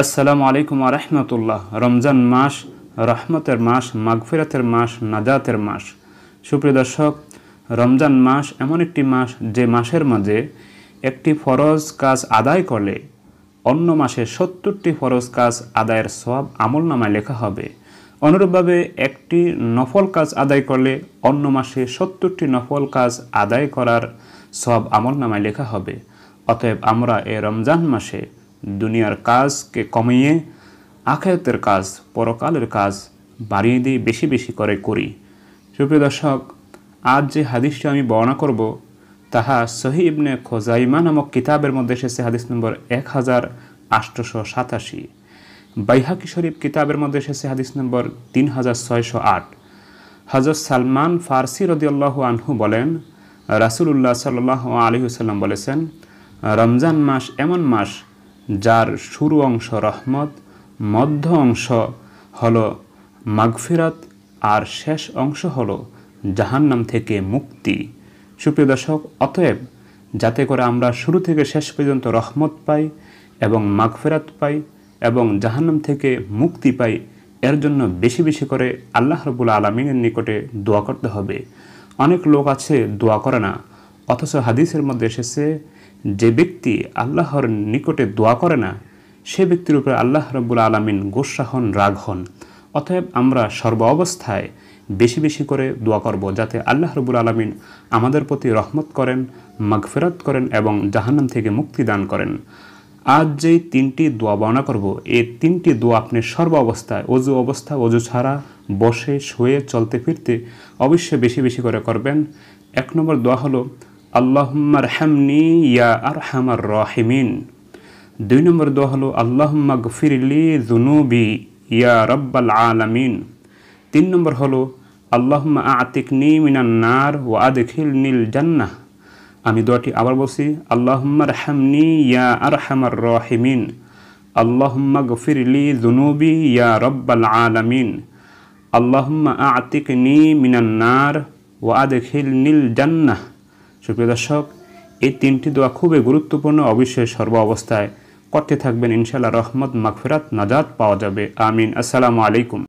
আসসালামু আলাইকুম রহমতুল্লাহ রমজান মাস রহমতের মাস মাগফিরাতের মাস নাজাতের মাস সুপ্রিয় দর্শক রমজান মাস এমন একটি মাস যে মাসের মাঝে একটি ফরজ কাজ আদায় করলে অন্য মাসে সত্তরটি ফরজ কাজ আদায়ের সব আমল নামায় লেখা হবে অনুরূপভাবে একটি নফল কাজ আদায় করলে অন্য মাসে সত্তরটি নফল কাজ আদায় করার সব আমল নামায় লেখা হবে অতএব আমরা এ রমজান মাসে দুনিয়ার কাজকে কমিয়ে আখায়তের কাজ পরকালের কাজ বাড়িয়ে দিয়ে বেশি বেশি করে করি সুপ্রিয় দর্শক আজ যে হাদিসটি আমি বর্ণনা করব তাহা সহি ইবনে খোজাইমা নামক কিতাবের মধ্যে এসেছে হাদিস নম্বর এক হাজার আটশোশো সাতাশি বাইহাকি শরীফ কিতাবের মধ্যে এসেছে হাদিস নম্বর তিন হাজার ছয়শো আট হজরত সালমান ফার্সি রদিয়াল্লাহ আনহু বলেন রাসুলুল্লাহ সাল্লাহ হুসাল্লাম বলেছেন রমজান মাস এমন মাস যার শুরু অংশ রহমত মধ্য অংশ হল মাগফিরাত আর শেষ অংশ হল জাহান্নাম থেকে মুক্তি সুপ্রিয় দর্শক অতএব যাতে করে আমরা শুরু থেকে শেষ পর্যন্ত রহমত পাই এবং মাগফেরাত পাই এবং জাহান্নাম থেকে মুক্তি পাই এর জন্য বেশি বেশি করে আল্লাহ রবুল আলমিনের নিকটে দোয়া করতে হবে অনেক লোক আছে দোয়া করে না অথচ হাদিসের মধ্যে এসেছে যে ব্যক্তি আল্লাহর নিকটে দোয়া করে না সে ব্যক্তির উপরে আল্লাহ রব্বুল আলমিন গোসা হন রাগ হন অতএব আমরা সর্ব অবস্থায় বেশি বেশি করে দোয়া করব যাতে আল্লাহ রবুল আলমিন আমাদের প্রতি রহমত করেন মাগফেরত করেন এবং জাহান্নাম থেকে মুক্তি দান করেন আজ যেই তিনটি দোয়া বর্ণনা করব এই তিনটি দোয়া আপনি সর্ব অবস্থায় অজু অবস্থা অজু ছাড়া বসে শুয়ে চলতে ফিরতে অবশ্যই বেশি বেশি করে করবেন এক নম্বর দোয়া হলো আল্লাহম্মার হামনি ইয়া আর হামার রাহিমিন দুই নম্বর দোয়া হলো আল্লাহম্মা গফিরলি জুনুবি ইয়া রব্বাল আলামিন তিন নম্বর হলো আল্লাহম্মা আতিক নি মিনান্নার ও আদখিল নীল জান্নাহ আমি দোয়াটি আবার বলছি আল্লাহম্মার হামনি ইয়া আর হামার রাহিমিন আল্লাহম্মা গফিরলি জুনুবি ইয়া রব্বাল আলামিন আল্লাহম্মা আতিক নি মিনান্নার ও আদখিল নীল জান্নাহ সুপ্রিয় দর্শক এই তিনটি দোয়া খুবই গুরুত্বপূর্ণ অবশ্যই সর্ব অবস্থায় করতে থাকবেন ইনশাল্লাহ রহমত মাকফিরাত নাজাদ পাওয়া যাবে আমিন আসসালামু আলাইকুম